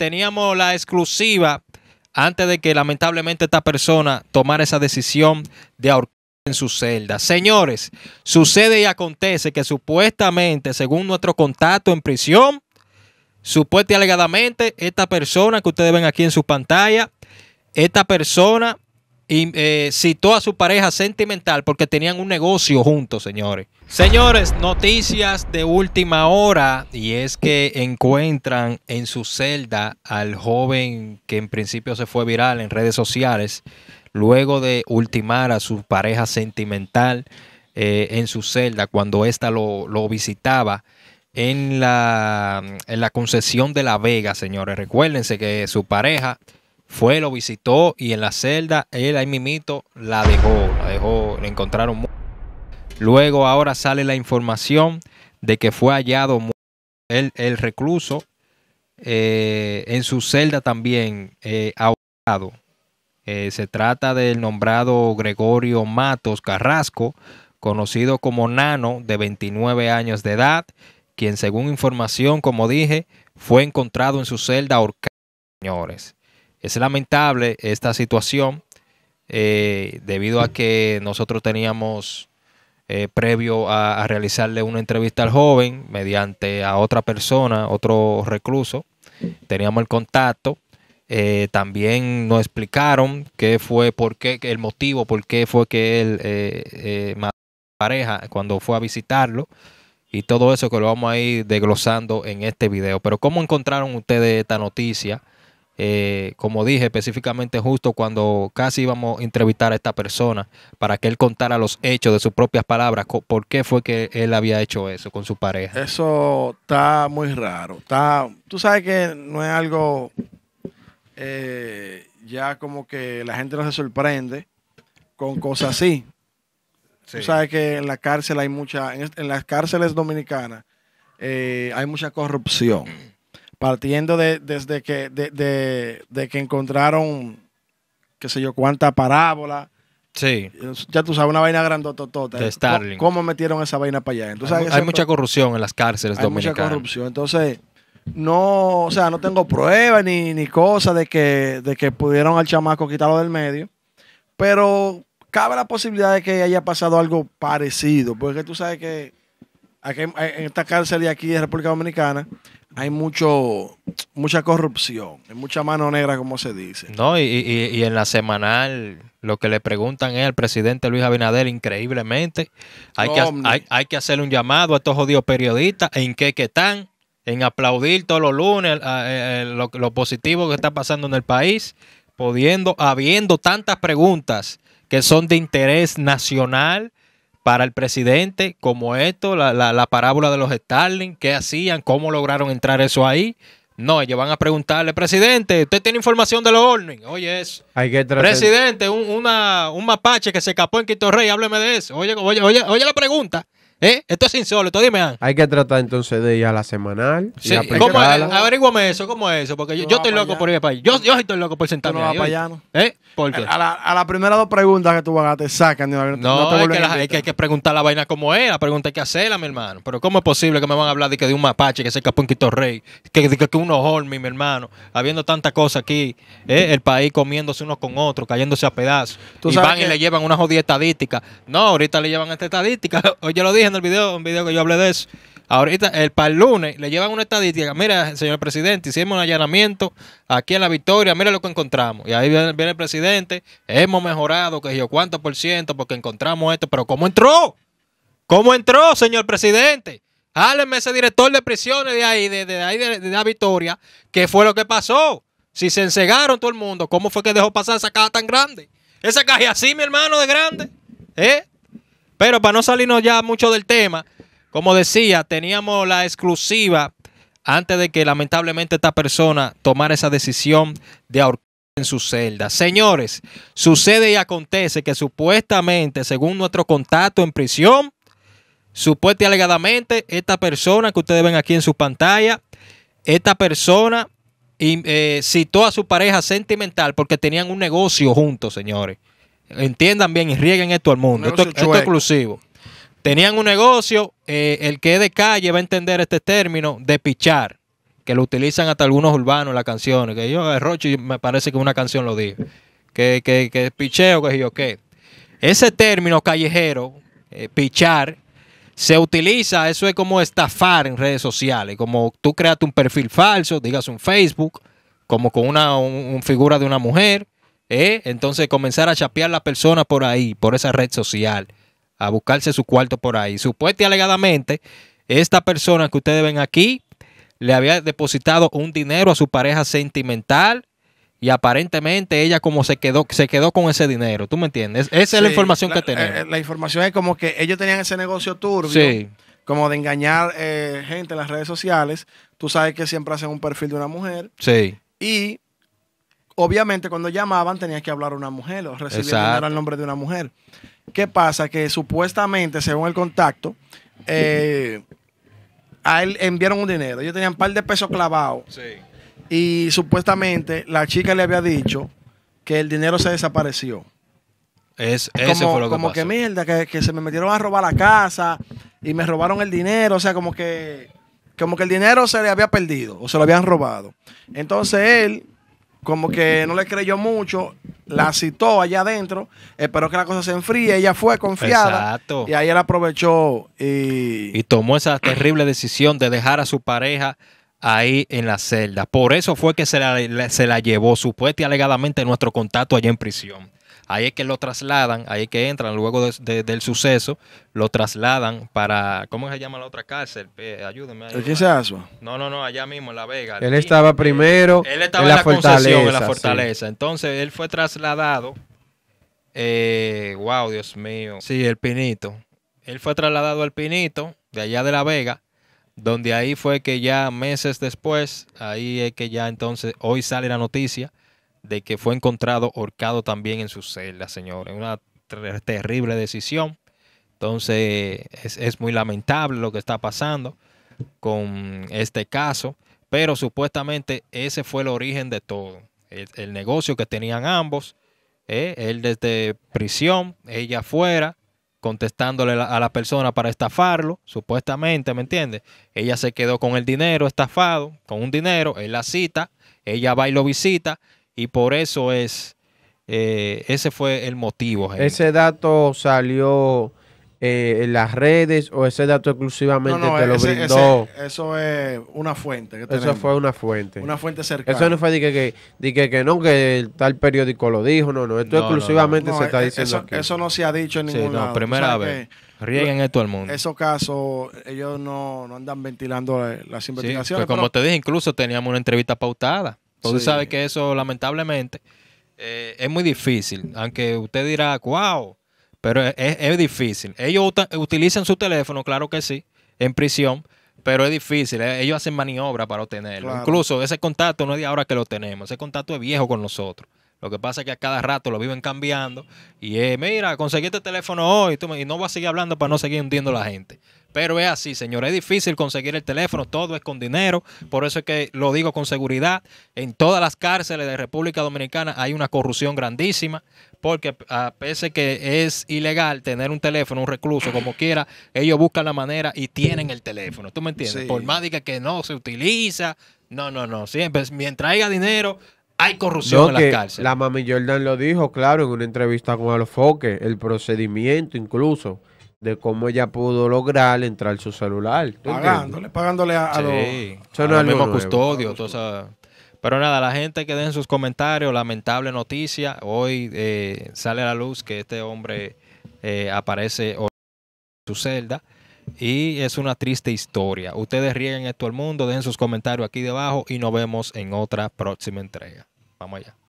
teníamos la exclusiva antes de que lamentablemente esta persona tomara esa decisión de ahorcar en su celda. Señores, sucede y acontece que supuestamente, según nuestro contacto en prisión, supuestamente y alegadamente, esta persona que ustedes ven aquí en su pantalla, esta persona y, eh, citó a su pareja sentimental porque tenían un negocio juntos, señores. Señores, noticias de última hora y es que encuentran en su celda al joven que en principio se fue viral en redes sociales luego de ultimar a su pareja sentimental eh, en su celda cuando ésta lo, visitaba. En la, en la concesión de La Vega, señores. Recuérdense que su pareja fue, lo visitó y en la celda él ahí mimito la dejó, la dejó, le encontraron Luego ahora sale la información de que fue hallado el, el recluso eh, en su celda también eh, ahogado. Eh, se trata del nombrado Gregorio Matos Carrasco, conocido como Nano, de 29 años de edad, quien según información, como dije, fue encontrado en su celda ahorcado, señores. Es lamentable esta situación eh, debido a que nosotros teníamos eh, previo a, realizarle una entrevista al joven mediante a otra persona, otro recluso, teníamos el contacto. Eh, también nos explicaron qué fue, por qué, el motivo, por qué fue que él mató a la pareja cuando fue a visitarlo y todo eso que lo vamos a ir desglosando en este video. Pero ¿cómo encontraron ustedes esta noticia? Eh, como dije, específicamente justo cuando casi íbamos a entrevistar a esta persona para que él contara los hechos de sus propias palabras, por qué fue que él había hecho eso con su pareja. Eso está muy raro. Está, tú sabes que no es algo eh, ya como que la gente no se sorprende con cosas así. Tú sabes que en la cárcel hay mucha, en, las cárceles dominicanas eh, hay mucha corrupción partiendo de, desde que, de, que encontraron, qué sé yo, cuánta parábola. Sí. Ya tú sabes, una vaina grandototota. ¿eh? De Starling. ¿Cómo, metieron esa vaina para allá? Entonces, hay, mucha corrupción en las cárceles hay Mucha corrupción. Entonces, no, o sea, no tengo pruebas ni, ni cosas de que, de que pudieron al chamaco quitarlo del medio. Pero cabe la posibilidad de que haya pasado algo parecido, porque tú sabes que eh, en esta cárcel de aquí de República Dominicana hay mucho mucha corrupción, hay mucha mano negra, como se dice. No, y, y, en la semanal lo que le preguntan es al presidente Luis Abinader, increíblemente, hay que, hay, que hacerle un llamado a estos jodidos periodistas, en qué que están, en aplaudir todos los lunes eh, eh, lo, lo positivo que está pasando en el país, pudiendo, habiendo tantas preguntas que son de interés nacional para el presidente, como esto, la, la, la parábola de los Starling, qué hacían, cómo lograron entrar eso ahí. No, ellos van a preguntarle, presidente, ¿usted tiene información de los Orning? Oye, eso. Hay que Presidente, un, una, un mapache que se escapó en Quito Rey, hábleme de eso. Oye, oye, oye, oye la pregunta. ¿Eh? Esto es insólito, dime. Hay que tratar entonces de ir a la semanal. Sí. eso, ¿cómo es eso? Porque yo, estoy loco por ir al país Yo, estoy loco por sentarme. no ¿Eh? A, la, a las primeras dos preguntas que tú a te sacan. No, no te es, que hay que preguntar la vaina como es. La pregunta hay que hacerla, mi hermano. Pero ¿cómo es posible que me van a hablar de que de un mapache que se escapó en Quito Rey? Que, que unos mi hermano. Habiendo tanta cosa aquí. ¿eh? El país comiéndose unos con otros, cayéndose a pedazos. y van y le llevan una jodida estadística. No, ahorita le llevan esta estadística. Oye, lo dije el video, un video que yo hablé de eso. Ahorita, el para lunes, le llevan una estadística. Mira, señor presidente, hicimos un allanamiento aquí en la Victoria. Mira lo que encontramos. Y ahí viene, el presidente. Hemos mejorado, que yo, cuánto por ciento, porque encontramos esto. Pero ¿cómo entró? ¿Cómo entró, señor presidente? Hábleme ese director de prisiones de ahí, de, de ahí de, la Victoria. ¿Qué fue lo que pasó? Si se ensegaron todo el mundo, ¿cómo fue que dejó pasar esa caja tan grande? Esa caja así, mi hermano, de grande. ¿Eh? Pero para no salirnos ya mucho del tema, como decía, teníamos la exclusiva antes de que lamentablemente esta persona tomara esa decisión de ahorcar en su celda. Señores, sucede y acontece que supuestamente, según nuestro contacto en prisión, supuestamente y alegadamente, esta persona que ustedes ven aquí en su pantalla, esta persona eh, citó a su pareja sentimental porque tenían un negocio juntos, señores entiendan bien y rieguen esto al mundo. Esto, es exclusivo. Tenían un negocio, eh, el que es de calle va a entender este término, de pichar, que lo utilizan hasta algunos urbanos en las canciones. Que yo, eh, Rochi, me parece que una canción lo dije. Que, que, que picheo, que yo qué. Ese término callejero, eh, pichar, se utiliza, eso es como estafar en redes sociales, como tú creaste un perfil falso, digas un Facebook, como con una figura de una mujer, ¿Eh? Entonces comenzar a chapear a la persona por ahí, por esa red social, a buscarse su cuarto por ahí. Supuestamente alegadamente, esta persona que ustedes ven aquí le había depositado un dinero a su pareja sentimental y aparentemente ella como se quedó se quedó con ese dinero, ¿tú me entiendes? Esa es la información que tenemos. Eh, la, información es como que ellos tenían ese negocio turbio, como de engañar eh, gente en las redes sociales. Tú sabes que siempre hacen un perfil de una mujer. Sí. Y obviamente cuando llamaban tenía que hablar a una mujer o recibir el nombre de una mujer. ¿Qué pasa? Que supuestamente, según el contacto, eh, a él enviaron un dinero. Ellos tenían un par de pesos clavados. Y supuestamente la chica le había dicho que el dinero se desapareció. Es, como, fue lo que Como que mierda, que, se me metieron a robar la casa y me robaron el dinero. O sea, como que, como que el dinero se le había perdido o se lo habían robado. Entonces él como que no le creyó mucho, la citó allá adentro, esperó que la cosa se enfríe, ella fue confiada. Y ahí él aprovechó y... tomó esa terrible decisión de dejar a su pareja ahí en la celda. Por eso fue que se la, se la llevó, supuestamente alegadamente, nuestro contacto allá en prisión. Ahí es que lo trasladan, ahí es que entran luego del suceso, lo trasladan para, ¿cómo se llama la otra cárcel? Eh, se Aswa? No, no, no, allá mismo, en La Vega. Él estaba primero en la, fortaleza. En la fortaleza. Entonces, él fue trasladado. Eh, wow, Dios mío. Sí, el Pinito. Él fue trasladado al Pinito, de allá de La Vega donde ahí fue que ya meses después, ahí es que ya entonces hoy sale la noticia de que fue encontrado horcado también en su celda, es Una terrible decisión. Entonces, es, es, muy lamentable lo que está pasando con este caso, pero supuestamente ese fue el origen de todo. El, negocio que tenían ambos, eh, él desde prisión, ella afuera, contestándole a la persona para estafarlo, supuestamente, ¿me entiendes? Ella se quedó con el dinero estafado, con un dinero, él la cita, ella va y lo visita, y por eso es, eh, ese fue el motivo. Ese dato salió eh, en las redes o ese dato exclusivamente te lo brindó. eso es una fuente. Eso fue una fuente. Una fuente cercana. Eso no fue de que, que, que, no, que tal periódico lo dijo. No, no, esto exclusivamente se está e-, diciendo. Eso, eso no se ha dicho en ningún sí, no, primera vez. Rieguen esto al mundo. En Esos casos, ellos no, andan ventilando las investigaciones. Sí, pues como te dije, incluso teníamos una entrevista pautada. Usted sabe que eso lamentablemente eh, es muy difícil, aunque usted dirá, wow, pero es, difícil. Ellos utilizan su teléfono, claro que sí, en prisión, pero es difícil. Eh, ellos hacen maniobras para obtenerlo. Incluso ese contacto no es de ahora que lo tenemos, ese contacto es viejo con nosotros. Lo que pasa es que a cada rato lo viven cambiando y mira, conseguí este teléfono hoy y no voy a seguir hablando para no seguir hundiendo a la gente. Pero es así, señor. es difícil conseguir el teléfono, todo es con dinero, por eso es que lo digo con seguridad, en todas las cárceles de República Dominicana hay una corrupción grandísima, porque a pesar que es ilegal tener un teléfono, un recluso, como quiera, ellos buscan la manera y tienen el teléfono, ¿tú me entiendes? Por más diga que no se utiliza, no, no, no, siempre, mientras haya dinero, hay corrupción en las cárceles. La mami Jordan lo dijo, claro, en una entrevista con Alfoque, el procedimiento incluso de cómo ella pudo lograr entrar su celular. Pagándole, pagándole a, los, mismos custodios, pero nada, la gente que den sus comentarios, lamentable noticia. Hoy eh, sale a la luz que este hombre eh, aparece en su celda. Y es una triste historia. Ustedes rieguen esto al mundo, dejen sus comentarios aquí debajo y nos vemos en otra próxima entrega. Vamos allá.